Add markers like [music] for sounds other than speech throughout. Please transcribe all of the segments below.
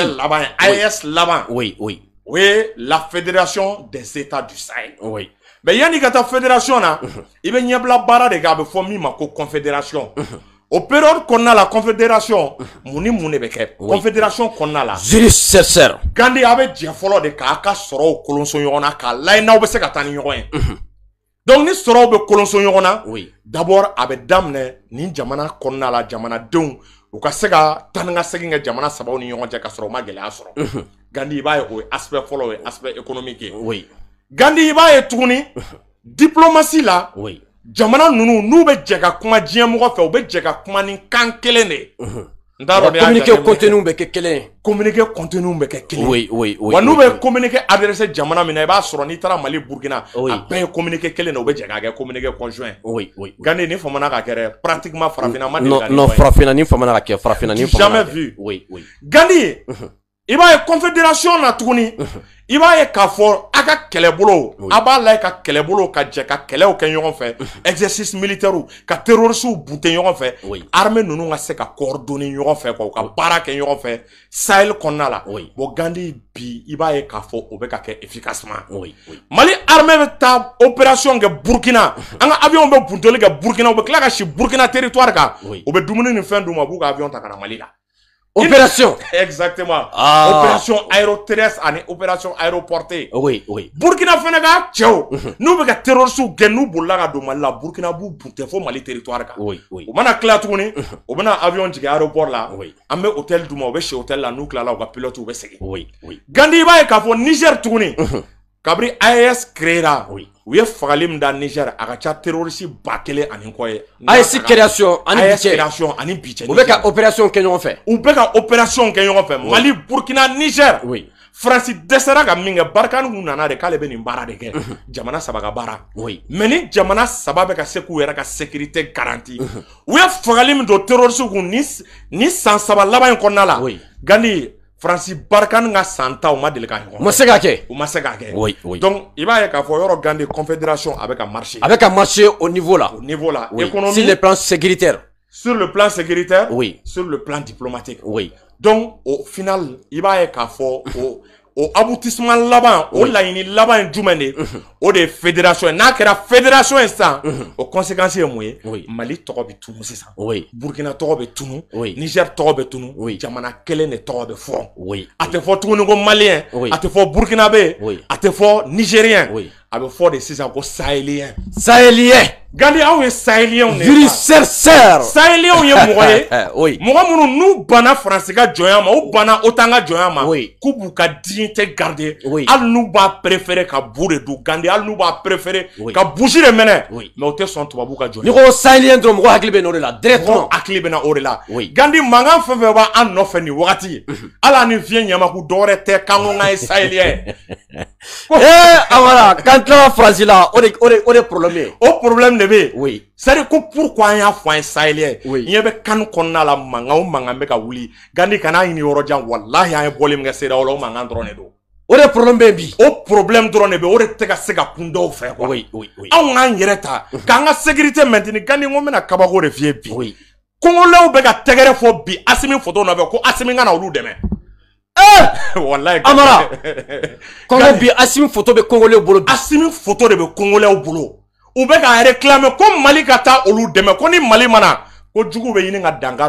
officiel oui. oui oui la fédération des états du Sahel oui mais a une ta fédération il y a ɲɛbila mhm. de kɛ a ma confédération o qu'on a la confédération mouni mhm. mouni mun de confédération qu'on la zurissɛsɛr Gandi a bɛ jɛ fɔlɔ de k'a ka sɔrɔw kolonso na k'a layɛ n'aw bɛ se ka taa ni mhm. donc ni sɔrɔw bɛ oui. d'abord a damné, ni n'a qu'on a la jamanadenw u ka se ka tan ka segin ka jamana sabaw ni ɲɔgɔn cɛ ka sɔrɔ u ma gɛlɛya sɔrɔ gandi i b'a ye o ye aspect fɔlɔ ye aspect économique ye gandi i b'a ye tuguni diplomasi la jamana ninnu n'u bɛ jɛ ka kuma diɲɛ mɔgɔ fɛ u bɛ jɛ ka kuma ni kan kelen de ye N au contenu mais quel est communiquer au contenu mais quel est Oui, oui, oui. Wa nous bɛ communiquer adressé jamana min e na i b'a sɔrɔ n'i Mali Burukina a bɛɛ ye communiqué kelen de ye u bɛ conjoint. Oui, oui. Gane nin famana ka kɛ pratiquement farafinna n ma deli Non, non farafinna nin famana ka kɛ farafinna Jamais vu. Oui, oui. Gani mhm ibaye ye confédération na tuguni i b'a ye k'a fɔ a ka kɛlɛbolo a b'a layɛ ka je ka jɛ ka kɛlɛw kɛ exercice militaire ka terroriste bunte ɲɔgɔn fɛ armée ninnu ka se ka coordonner ka para ken yon Sahel kɔnɔna la bi Iba ye obekake fɔ Mali armée bɛ taa opération kɛ Burkina. Anga avion bɛ buntɛli kɛ Burukina Burkina bɛ tila ka si Burkina territoire d'u avion ta na Mali la Opération [laughs] Exactement. Ah. Opération aéroterrestre opération aéroportée. Oui, oui. Burkina Fenaga, tchao. [laughs] Mhm. Nous Burkina b'u territoire Oui, oui. Mhm. avion aéroport là, Oui. hôtel d'u la Oui, oui. Niger tourner Kabri AES créera. oui Où est dans Niger a terroriste ba AES ah, création ani We création ani bi cɛ u opération que ɲɔgɔn fɛ Mali Burkina Niger oui de mhm. jamana oui jamana sababeka ka sécurité garantie mhm. Où terroriste san sans sabalaba Oui. Francis Barkan nga santa ta ma de le ɲɔgɔn. Oui oui Donc il va y avoir une grande confédération avec un marché. Avec un marché au niveau là Au niveau là Économie. sur le plan sécuritaire Sur le plan sécuritaire Oui Sur le plan diplomatique Oui Donc au final il va y avoir au aboutissement là-bas, au oui. là-bas, au mm -hmm. de fédération, Nakera fédération, et ça, aux conséquences, moi, Mali, torbe tout, c'est ça, oui. Burkina, torbe tout, oui. Niger, torbe tout, oui. Jamana, quel est le torbe fort, oui. A te fort, tout le malien, oui. A te fort, Burkinabé, oui. A te fort, Nigérien, a bɛ fɔ de sisan ko sahélien. sahélien. gandi aw ye sahélien de ye. jiri sɛrisɛri. sahélien ye mɔgɔ ye. oui. mɔgɔ minnu n'u banna faransi ka jɔnya ma u banna otan ka jɔnya ma. oyi. k'u b'u ka dignité garder. oyi. hali n'u b'a préféré ka bu de dun gandi hali n'u b'a préféré. oyi. ka busi de mɛnɛ. oui mais o tɛ sɔn tubabu ka jɔnya. n'i ko sahélien dɔrɔn mɔgɔ hakili bɛ na o de la directement. mɔgɔ hakili bɛ na o de la. oui gandi mankan fɛn fɛn b'an nɔfɛ nin wagati. hali mhm. a ni fiɲɛ ɲamaku dɔwɛrɛ tɛ k'an ko k'an ye sahélien [laughs] ee eh, a ah, eh, ah, voilà k'an tilara faransi la o de o de o de problème ye. o problème de bɛ yen. oui c'est à dire ko pourquoi an y'a fɔ an ye sahélien. oui n ɲɛ bɛ kanu kɔnɔna la mankan o mankan bɛ ka wuli gandi kana ɲini yɔrɔjan walahi an ye bɔli min kɛ CEDEAO la o mankan dɔrɔn de don. o de problème bɛ yen bi. o problème dɔrɔn de bɛ o de tɛ ka se ka kun dɔw fɛ quoi. oui oui oui anw k'an yɛrɛ ta k'an ka sécurité maintenir gandi n ko n bɛna kabako de f'i ye bi. oui kongolɛw bɛ ka tɛgɛrɛ fɔ bi asimi foto nɔfɛ ko asimi kana olu dɛmɛ. Eh! Amara [laughs] bi photo Congo bolo photo de Congo bolo ou k'a ni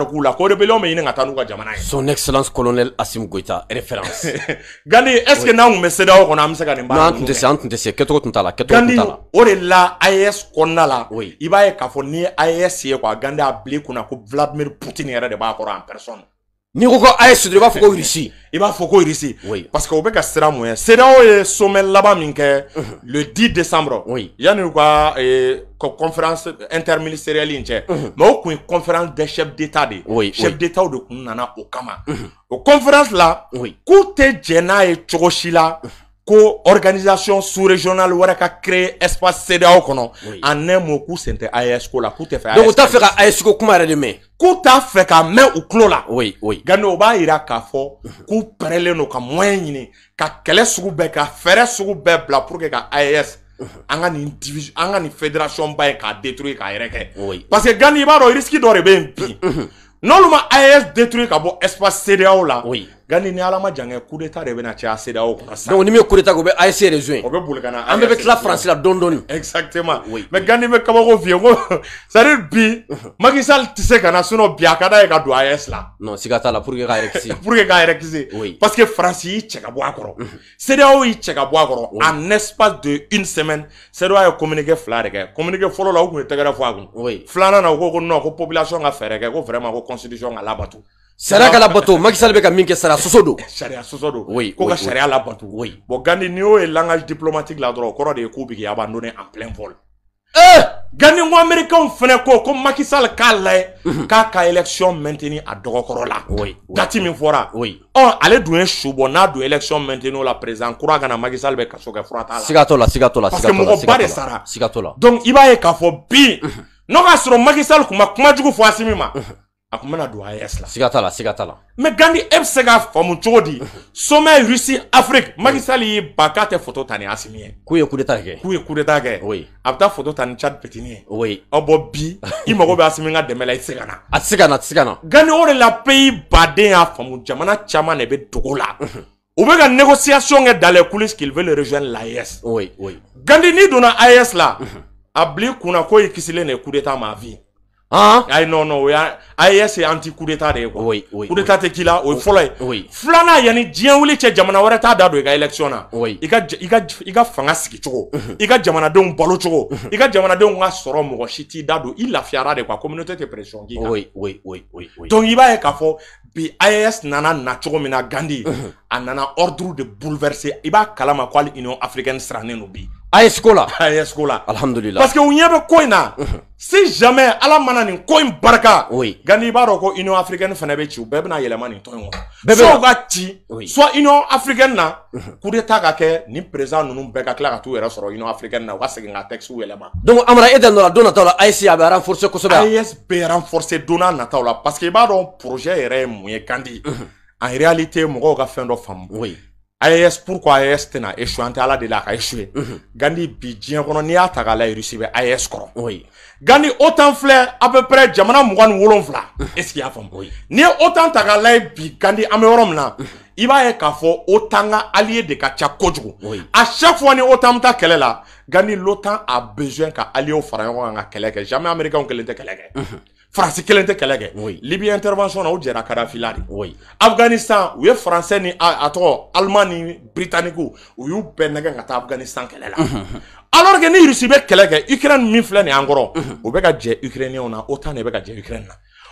ko son excellence colonel Asim Gwita, référence [laughs] Gandi est ce que tu tun bɛ CEDEAO on nous? non tu sais tu sais tu la kɛcogo Oui. la a e blé, e ko Vladimir Poutine de b'a en personne N'i koko ko a' ye soudure i b'a fɔ ko Russie i b'a Russie oui parce que u bɛ ka sira mun ɲɛ CDEAO ye sommet laban min kɛ uh-huh. le 10 décembre oui yani u ka conférence interministérielle in uh-huh. mais au tun conférence des chefs d'État des oui chefs d'État de tun nana o kama uh-huh. conférence là oui k'u tɛ et n'a co organisation sous-régionale ou ka créer espace CEDEAO kɔnɔ en un mot k'u sen tɛ ko la k'u donc u t'a fɛ AIS à ko kuma yɛrɛ de mɛn k'u t'a fɛ ka mɛn la oui oui Gane ira b'a yira k'a fɔ k'u pɛrɛnlen don ka moyen ɲini ka kɛlɛ sugu bɛɛ ka fɛɛrɛ sugu bɛɛ bila pour que ka AES an une division an ka fédération ba ye détruire k'a yɛrɛ oui parce que ganibaro risque dɔ bien non Non bi n'olu détruire ka espace CDAO la oui Gani ni ala ma jankɛ coup d'Etat de bɛna caya CEDEAO kɔnɔ sisan donc ni min ye coup d'Etat kɛ o bɛ AES rejoindre o bɛ boli ka na an bɛɛ bɛ tila France la dɔɔni dɔɔni exactement oui mais Gani n bɛ kabako f'i ko c'est à dire bi Macky Sall tɛ se ka na sinon bi a ka d'a ye ka don AES la non siga t'a la pour que k'a yɛrɛ kisi pour que k'a yɛrɛ kisi oui parce que France y'i cɛ ka bɔ a kɔrɔ CEDEAO y'i cɛ ka bɔ a kɔrɔ en espace de une semaine CEDEAO ye communiqué fila de kɛ communiqué fɔlɔ la u tun ye tɛgɛrɛ fɔ a kun oui filanan na u ko ko non ko population ka fɛɛrɛ kɛ ko vraiment ko constitution ka labato sariya ka labato Macky Sall bɛ ka min kɛ sariya soso don eh, sariya soso don oui ko ka sariya labato oui bon Gandi n'i y'o ye langage diplomatique la dɔrɔn o kɔrɔ de ye k'u bɛ k'i abandonner en plein vol eh Gandi ko américain fɛnɛ ko ko Macky Sall k'a layɛ mhm. k'a ka élection maintenir a dɔgɔkɔrɔ la oui date min fɔra oui ɔ ale dun ye su bɔ n'a don élection maintenir la président kura kana Macky Sall bɛ kaso kɛ fura t'a la siga t'o la siga t'o la parce que mɔgɔba de sara siga t'o la donc i b'a ye k'a fɔ bi mhm. n'o ka sɔrɔ Macky Sall kun ma kuma jugu fɔ Asimi ma mhm. a kun bɛna don AES la. siga t'a la siga t'a la. mais Gandi e bɛ se k'a faamu cogo di sommet Russie Afrique Macky Sall y'i ban k'a tɛ photo ta ni Asimi ye. k'u ye coup d'état kɛ. k'u ye coup d'état kɛ. oui a bɛ taa photo ta ni Tchad Pétini ye. oui aw bɔ bi i mago bɛ Asimi ka dɛmɛ la i tɛ se ka na. a tɛ se ka na a tɛ se ka na. Gandi o de la pays baden y'a faamu jamana caman de bɛ dogo la. u bɛ ka négociation kɛ dans les coulisses qu'ils veulent rejoindre l'AES. oui oui. Gandi n'i donna AES la a bila i kunna k'o y'i kisilen de coup d'état ma vie. Hein? Ayi non non o y'a a ye c'est anti coup d'état de ye quoi. Oui oui. Coup d'état tɛ k'i la o ye fɔlɔ ye. Oui. Filanan yanni diɲɛ wuli cɛ jamana wɛrɛ t'a da don i ka élection na. Oui. I ka i ka i ka fanga sigi cogo. I ka jamanadenw balo cogo. I ka jamanadenw ka sɔrɔ mɔgɔ si t'i da don i lafiyara de quoi communauté tɛ pression k'i kan. Oui oui oui oui. Donc i b'a ye k'a fɔ aïe AES nana natcho mina gandhi nana ordre de bouleverser Iba kalama Union africaine sera né bi AES ko AES ko la [laughs] parce que on y pas si jamais Ala mana nin ko oui Gandhi baroko Union africaine fana bɛ ci u bɛɛ bɛna yɛlɛma soit soit Union africaine na kudeta [laughs] ka kɛ ni président ninnu bɛɛ ka tila ka t'u yɛrɛ sɔrɔ Union africaine na u ka segin ka texte yɛlɛma. donc Amara e da nɔ la don nataw la AES a e bɛ renforcer kosɛbɛ. AES bɛ renforcer don n'a nataw la parce que i b'a dɔn projet yɛrɛ ye mun ye Kandi. en réalité mɔgɔw ka fɛn dɔ faamu. oui AES pourquoi AES tɛna échoué an tɛ Ala deli a ka échoué mhm. Gandi bi diɲɛ kɔnɔ n'i y'a ta k'a lajɛ Russie bɛ AES kɔrɔ oui Gandi OTAN filɛ à peu près jamana 27 est ce que i y'a femme oui n'i ye OTAN ta k'a bi Gandi an bɛ yɔrɔ min na mhm. i b'a ye k'a de ka ca oui à chaque fois ni autant ta taa kɛlɛ la Gandi l'OTAN a besoin ka au fara ɲɔgɔn kan ka kɛlɛ kɛ jamais américain kelen tɛ kɛlɛ kɛ mhm. Faransi kelen tɛ kɛlɛ kɛ oui Libi intervention na u jɛra Kadhafi la de oui Afghanistan u ye Français ni a a tɔgɔ Allemand ni Britannique u y'u bɛɛ nɛgɛn ka taa Afghanistan kɛlɛ la alors que ni Russie bɛ kɛlɛ kɛ Ukraine min filɛ nin ye an kɔrɔ unhun u bɛ ka jɛ ukrainien na OTAN de bɛ ka jɛ Ukraine na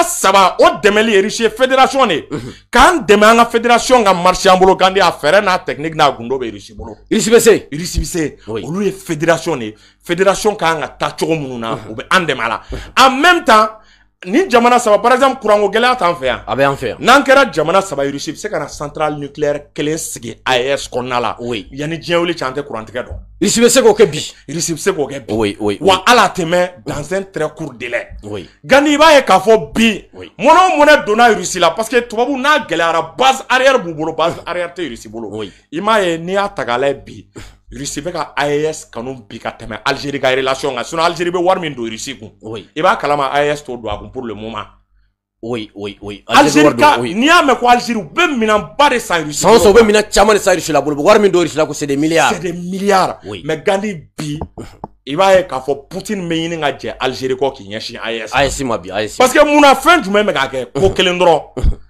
Jamana saba o dɛmɛli ye riche ye fédération de ye k'an dɛmɛ an ka fédération ka marché an bolo Kante a fɛɛrɛ n'a technique n'a gundo bɛ Irisi bolo ICBC ICBC olu ye fédération de ye fédération kaan ka taa cogo minnu na u bɛ an dɛmɛ a la en même temps ni jamana saba par exemple kuranko gɛlɛya t'an fɛ yan, a bɛ an fɛ yan, n'an kɛra jamana saba ye Russie bɛ se ka na centrale nucléaire kelen sigi AES kɔnɔna la, oui yanni diɲɛ wili cɛ an tɛ kurantigɛ dɔn, Russie bɛ se k'o kɛ bi, Russie bɛ se k'o kɛ bi, oui, oui, wa ala a dans un très court délai, oui, Ganiba i b'a ye k'a fɔ bi mɔnɛ o mɔnɛ donna Russie la parce que tubabu n'a gɛlɛyara base arrière b'u bolo base arrière tɛ Russie bolo, oui, i m'a ye n'i y'a ta k'a lajɛ bi Rusi bɛ ka AES kanu bi ka tɛmɛ Algérie ka relation kan sinon Algérie bɛ wari min don Rusi kun oui i b'a kalama AES t'o don a kun pour le moment oui oui oui Algérie ka n'i y'a mɛn ko Algérie u bɛ minɛnba de san Rusi Sans o san u bɛ minɛn caman de san Rusi la a bolo u wari min don la ko c'est des milliards c'est des milliards oui mais Gandi bi i b'a ye k'a fɔ Poutine bɛ ɲini ka jɛ Algérie kɔ k'i ɲɛsin AES AES ma bi AES parce que munna fɛn jumɛn bɛ k'a kɛ ko kelen dɔrɔn [laughs]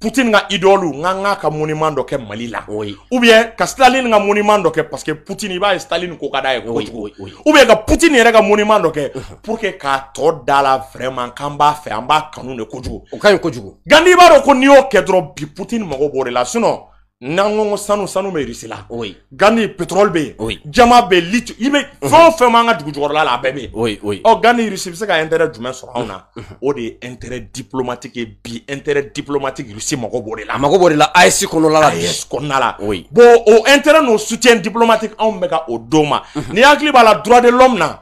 Poutine ka idolu nga nga ka monument dɔ kɛ Mali la oui. ou bien ka Staline ka monument dɔ kɛ parce que Poutine i b'a ye Staline ko ka d'a ye kojugu oui, oui, oui. ou bien ka Poutine yɛrɛ ka monument dɔ kɛ uh-huh. pour que k'a tɔ da la vraiment k'an b'a fɛ an b'a kanu de kojugu o ka ɲi kojugu Gandhi i b'a dɔn ko n'i y'o kɛ dɔrɔn bi Poutine mago b'o de la sinon N'an sanu sanu bɛ Irisi oui gani pétrole bɛ yen, oui jama bɛ yen lithium i bɛ mhm. fɛn o fɛn b'an la a oui oui ɔ gani Irisi bɛ se ka intérêt jumɛn sɔrɔ anw na, mhm. o de intérêt diplomatique et bi intérêt diplomatique Irisi mago b'o de la, a mago b'o de la AES kɔnɔna la, AES kɔnɔna la, oui bon o intérêt n'o soutien diplomatique en bɛ ka o d'o mhm. n'i hakili b'a droit de l'homme na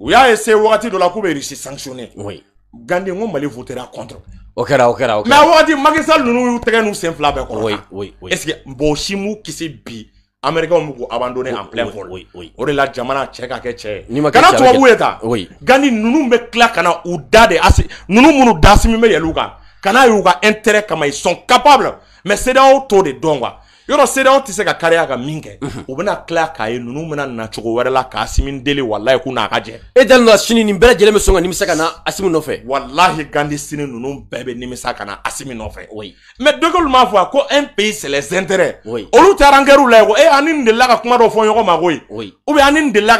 u y'a essayé wagati dɔ la coupe bɛ Irisi sanctionner, oui Gani n ko Mali voté contre o kɛra o kɛra o kɛra. mɛ a wagati makisa ninnu y'u tɛgɛ n'u sen fila bɛɛ kɔrɔ. oui oui oui. est ce que bon si m'u kisi bi américains b'u k'u abandonner en plein vol. oui oui. o de la jamana cɛ ka kɛ cɛ ye. n'i ma kɛ cɛ kana tubabu ye tan. oui. gani ninnu bɛ tila ka na u da de asi ninnu minnu dasimi bɛ yɛlɛ u kan ka n'a y'u ka intérêt kama ils sont capables mais CEDEAO t'o de dɔn quoi. Yon se de yon tise ka karyaga minge, mhm. oube na kla ka e, nou nou mena nan choukou were la ka asimin deli wala e kou nan kaje. E del nou asini nimbele jele me songa nimise ka nan asimin ofe. Wala he gandisini nou nou bebe nimise ka nan asimin ofe. Oui. Me doke luman fwa ko en peyi se le zendere. Oui. Olu te arangero la e, oube anin de laka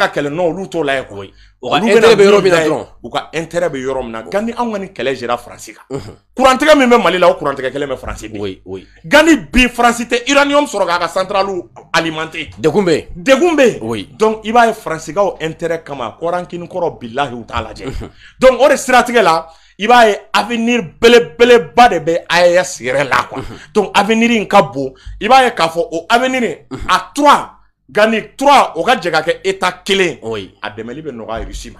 kele nou oluto la e koui. u ka intérêt bɛ yɔrɔ min na dɔrɔn u ka intérêt bɛ yɔrɔ min na gani anw ka nin kɛlɛ jɛra faransi kan kurantigɛ min bɛ mali la o kurantigɛ kelen bɛ faransi bi oui oui gani bi faransi tɛ uranium sɔrɔ k'a ka centrale alimenter degun bɛ yen degun bɛ yen oui donc i b'a ye faransikaw intérêt kama kɔrankini kɔrɔ bilahi u t'a lajɛ donc o de siratigɛ la i b'a ye avenir belebeleba de bɛ AES yɛrɛ la quoi donc avenir in ka bon i b'a ye k'a fɔ o avenir in à trois Gani 3 o ka jɛ ka kɛ État kelen ye, oui a dɛmɛli bɛ nɔgɔya Russie ma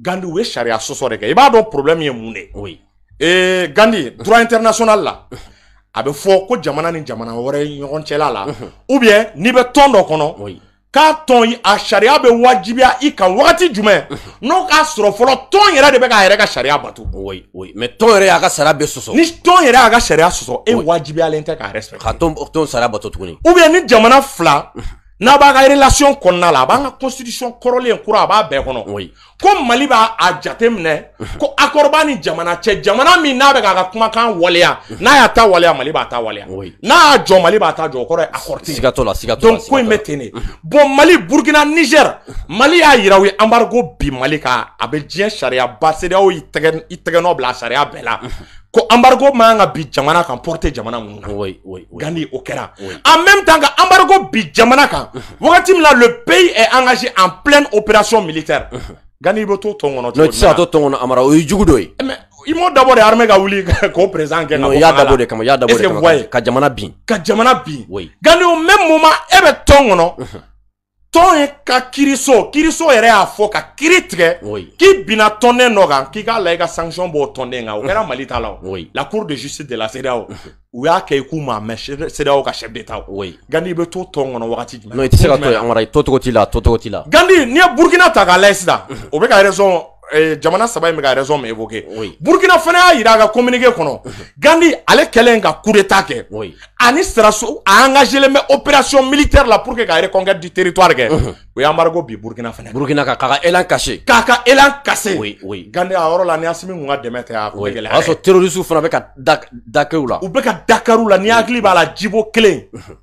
Gandhi u ye sariya sɔsɔ de kɛ i b'a dɔn problème ye mun de ye. ee Gandhi droit international la a bɛ fɔ ko jamana ni jamana wɛrɛ ɲɔgɔn cɛla la ou bien n'i bɛ tɔn dɔ kɔnɔ k'a tɔn [laughs] a sariya bɛ wajibiya i kan wagati jumɛn n'o k'a sɔrɔ fɔlɔ tɔn yɛrɛ de bɛ k'a yɛrɛ ka sariya bato. oui oui mais tɔn yɛrɛ y'a ka sariya bɛɛ sɔsɔ. ni tɔn yɛrɛ y'a ka sariya sɔsɔ e wajibiyalen tɛ k'a respecter. ka tɔn tɔn sariya bato tuguni. ou bien ni jamana fila [laughs] n'a b'a ka relation kɔnɔna la a b'an ka constitution kɔrɔlen kura a b'a bɛɛ kɔnɔ oui. ko mali b'a a jate ko akɔrɔba ni jamana cɛ jamana min n'a bɛ k'a ka kumakan waleya n'a y'a ta waleya mali b'a ta waleya n'a y'a jɔ mali b'a ta jɔ o kɔrɔ ye accord tɛ sigatɔ la sigatɔ donc ko in bɛ ten de bon mali burukina niger mali y'a yira u ye embargo bi mali kan a bɛ diɲɛ sariya ba seereyaw y'i tɛgɛ i nɔ bila sariya bɛɛ la ko embargo un ka bi jamana kan porter jamana mun oui gandi en même temps que embargo bi jamana kan wagati le pays est engagé en pleine opération militaire Gani i bɛ to tɔn kɔnɔ n'o to amara o ye jugu dɔ ye. d'abord eh, armé dabɔ armée ka wuli k'o président gɛn ka y'a d'abord de y'a d'abord ka jamana bin ka jamana bin Gani au même moment est bɛ tɔn tɔn ka kiriso kiriso yɛrɛ y'a fɔ ka kiiri tigɛ k'i binna tɔnden dɔ kan k'i k'a la i ka sanction b'o tɔnden kan o kɛra Mali ta la la cour de justice de la CEDEAO u y'a kɛ i k'u ma mɛ CEDEAO ka chef d'État o Gandi i bɛ to tɔn kɔnɔ wagati jumɛn non i tɛ se ka to yen Ankara i to cogo t'i la to cogo t'i la Gandi n'i ye Burukina ta k'a lajɛ sisan o bɛ ka raison Eh, jamana saba in bɛ ka raison min évoquer burukina fana y'a jira a ka communiqué kɔnɔ [laughs] gandi ale kɛlen ka coup d'état kɛ ani sarasu a engagelen bɛ opération militaire la pour que ka reconquête du territoire kɛ o y'embargo bi burukina fana burukina ka k'a ka élan caché k'a ka élan caché gandi a yɔrɔ la ni asimi kun ka dɛmɛ tɛ a kun bɛ gɛlɛya o y'a sɔrɔ terroriste fana bɛ ka dakɛw la u bɛ ka dakɛw la ni hakili b'a la jibo kelen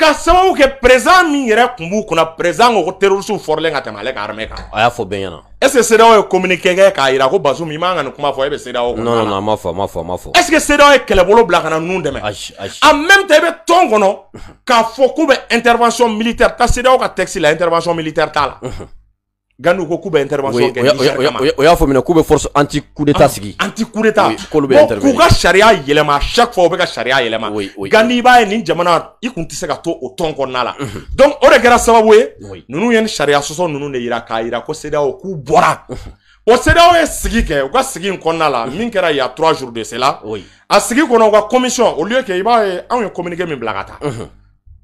Ka ce kɛ président min yɛrɛ tun b'u kunna président ko ko terroriste w a est ce que c'est ye communiqué kɛ k'a yira ko Non, i man kuma fɔ e bɛ non non non a man fɔ est ce que c'est ye kɛlɛbolo bila ka na ninnu dɛmɛ ayi en même temps i bɛ tɔn kɔnɔ k'a fɔ k'u bɛ intervention militaire c'est CDEAO ka texte la intervention militaire t'a la gani ko k'u bɛ intervention kɛ Niger kama o y'a faamuya k'u bɛ force anti coup d'état sigi anti coup d'état k'olu bɛ intervenir k'u ka sariya yɛlɛma à chaque fois u bɛ ka sariya yɛlɛma gani i b'a ye nin jamana i kun tɛ se ka to o tɔn kɔnɔna la donc o de kɛra sababu ye ninnu ye nin sariya sɔsɔ ninnu de yira k'a yira ko CEDEAO k'u bɔra o CEDEAO ye sigi kɛ u ka sigi in kɔnɔna la min kɛra il y a trois jours de cela a sigi kɔnɔ u ka commission au lieu que i b'a ye anw ye communiqué min bila ka taa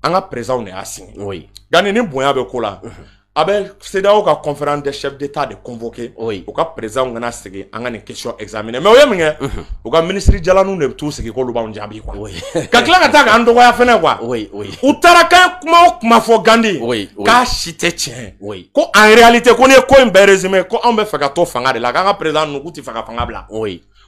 an ka président de y'a signé gani ni bonya bɛ ko la Abel, c'est dans la conférence des chefs d'État de convoquer. Oui. Au cas présent, on a une question examinée. Mais oui, mhm. au cas ministre de Jalanou, ne tout ce qui est le bon quoi. Oui. Quand la gata, on doit faire quoi? Oui, oui. Ou taraka, ma ma fo gandi. Oui, oui. te tien. Oui. Quoi, en réalité, qu'on est quoi un bel résumé? Quoi, on me fait gâteau fangade. La gara présent, nous goûte fangabla. Oui.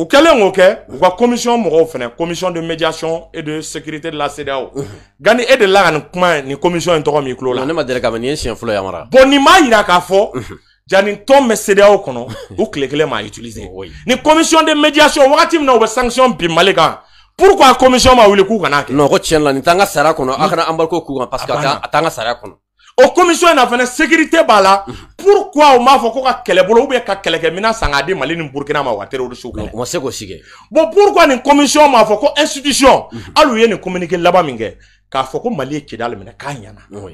U kɛlen ok, kɛ u ka commission de médiation et de sécurité de la CEDEAO Gani et de là, nin kuma in commission komisiyɔn in tɔgɔ mɛn i ma deli k'a mɛn nin ye siɲɛ fɔlɔ ye Amara nin m'a jira k'a fɔ m'a utilisé oh, nin commission de médiation wagati min na u sanction bin Mali pourquoi commission, komisiyɔn ma wuli k'u kan'a kɛ non ko tiɲɛ yɛrɛ la nin t'an ka qu'on a' kana embargo k'u parce que tanga, t'an ka sariya au commission en na sécurité b'a pourquoi on m'a fɔ ko ka kɛlɛbolo ou bien ka kɛlɛkɛminɛn san k'a mali ma wa terroriste kɛlɛ. o ma se k'o si bon pourquoi une commission m'a ko institution hali u ye nin communiqué mingé car k'a ko mali ye kidali mina k'a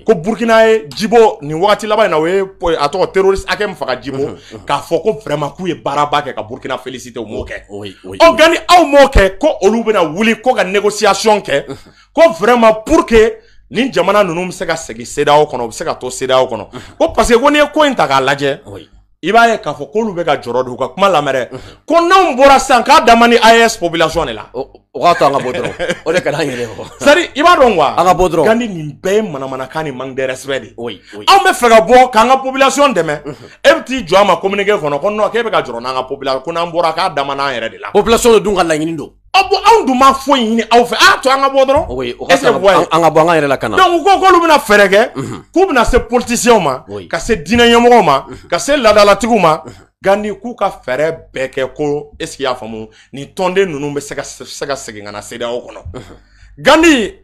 ko burukina jibo ni wati là bas na we ye à tɔgɔ terroriste hakɛ min jibo k'a fɔ ko vraiment k'u ye baaraba kɛ ka burkina félicite au m'o on gagne au ni ko olu bɛna wuli ko ga négociation que ko vraiment pour que ni jamana ninnu bɛ se ka segin sedaw kɔnɔ u bɛ se ka to sedaw kɔnɔ ko paseke ko n'i ye ko in ta k'a lajɛ i b'a ye k'a fɔ k'olu bɛ ka jɔrɔ don u ka kuma lamɛn dɛ ko n'anw bɔra sisan k'a dama ni AES population de la. o k'a to an ka bɔ dɔrɔn o de ka d'an yɛrɛ ye. [laughs] c'est à dire i b'a dɔn quoi. an ka bɔ dɔrɔn. kandi nin bɛɛ ye manamanakan ni manque de respect de ye. oui oui anw bɛ fɛ ka bɔ k'an ka population dɛmɛ. e bɛ t'i jɔ a ma communiqué kɔnɔ ko non k'e bɛ ka jɔrɔ n'an ka population ko n'an bɔra k'a dama n'an yɛrɛ de la. population de dun ka laɲini don. abo anw dun ma foyi ɲini aw fɛ a to an ka bɔ dɔrɔn est ce que voie an ka bɔ an ka yɛrɛ lakana donc u ko k'olu bɛna fɛɛrɛ kɛ mhm. k'u bɛna se politisiyɛnw ma ka se diinɛ ɲɛmɔgɔw ma mhm. ka se laadalatigiw ma mhm. gandi k'u ka fɛɛrɛ bɛɛ kɛ ko est ce que i y'a faamu nin tɔnden ninnu bɛ se ka segin ka na seereyaw kɔnɔ gandi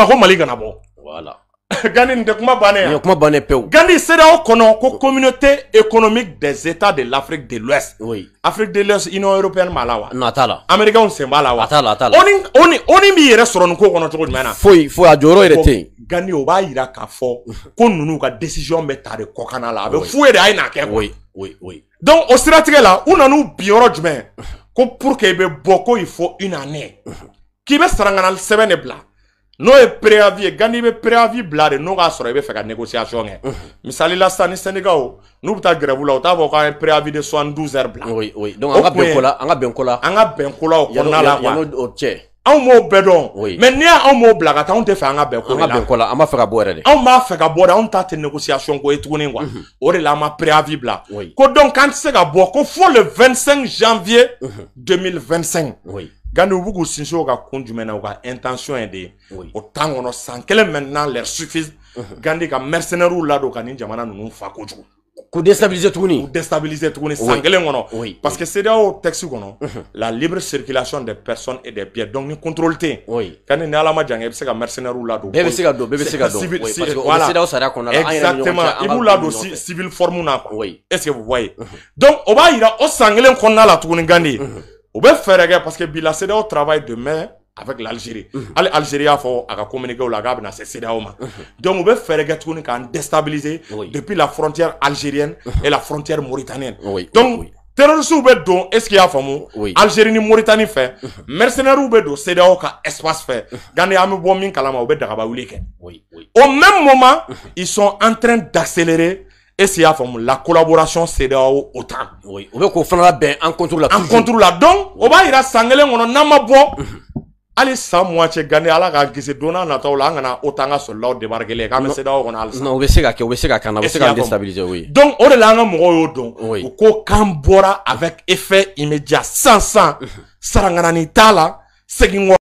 voilà gandi nin tɛ kuma kuma bannen communauté économique des états de l'Afrique de l'Ouest oui Afrique de l'Ouest Union européenne b'a la Américain, non a t'a la On sen on la wa a t'a la a t'a la oni oni oni b'i yɛrɛ sɔrɔ nin ko kɔnɔ cogo jumɛn na foyi foyi a jɔyɔrɔ yɛrɛ tɛ nous gandi o ko ka décision bɛ ta de kɔkanna la a bɛ f'u ye de a ye oui oui oui donc au siratigɛ là, on a nous yɔrɔ jumɛn ko pour que i bɛ il faut une année k'i bɛ sarangana sɛbɛn semaine blanche. N'o préavis ye Gandi préavis bila de n'o k'a sɔrɔ i fɛ ka négociation la sisan ni n'u la u t'a préavis de 72 heures bila oui oui donc an ka bɛn ko an ka bɛn ko la mais n'i m'o bila ka taa anw tɛ fɛ an de ta tɛ négociation o de la ma préavis bila donc k'an tɛ se ka ko fo le 25 janvier 2025 oui Gandhi u b'u k'u sinsin o ka kun jumɛn na intention ye de autant on a kɔnɔ san maintenant leur suffise [laughs] Gandhi ka mercenaires l'ado ka nin jamana nous fa kojugu k'u déstabiliser tuguni k'u déstabiliser tuguni san kelen kɔnɔ parce que c'est CEDEAO texte non [laughs] la libre circulation des personnes et des biens donc ni contrôle tɛ Oui Gandhi ni Ala ma jan kɛ ka mercenaires ladon bɛɛ bɛ se ka Bebe bɛɛ bɛ se parce que o bɛ CEDEAO qu'on a la exactement i b'u ladon civil formule na Oui. est ce que vous voyez donc o b'a jira o san qu'on a la tuguni Gandhi [laughs] mhm. U faire fɛɛrɛ parce que Bila la travaille de avec l'Algérie unhun Algérie a communiqué au la k'a bɛna se CEDEAO donc u bɛ fɛɛrɛ kɛ tuguni k'an déstabiliser depuis la frontière algérienne et la frontière mauritanienne oui donc terroristes w bɛ est ce qu'il y a faamu oui Algérie ni Mauritanie fait unhun mercenaires w bɛ don espace fait Gane à bɛ bɔ min kalama u bɛ au même moment ils sont en train d'accélérer et collaboration la collaboration c'est autant. Oui, on veut qu'on fasse bien en contre la En contre la donc on va ira sangler on Ala la On les non va va se on on oui donc on de là on avec effet immédiat sans sans mhm. ça,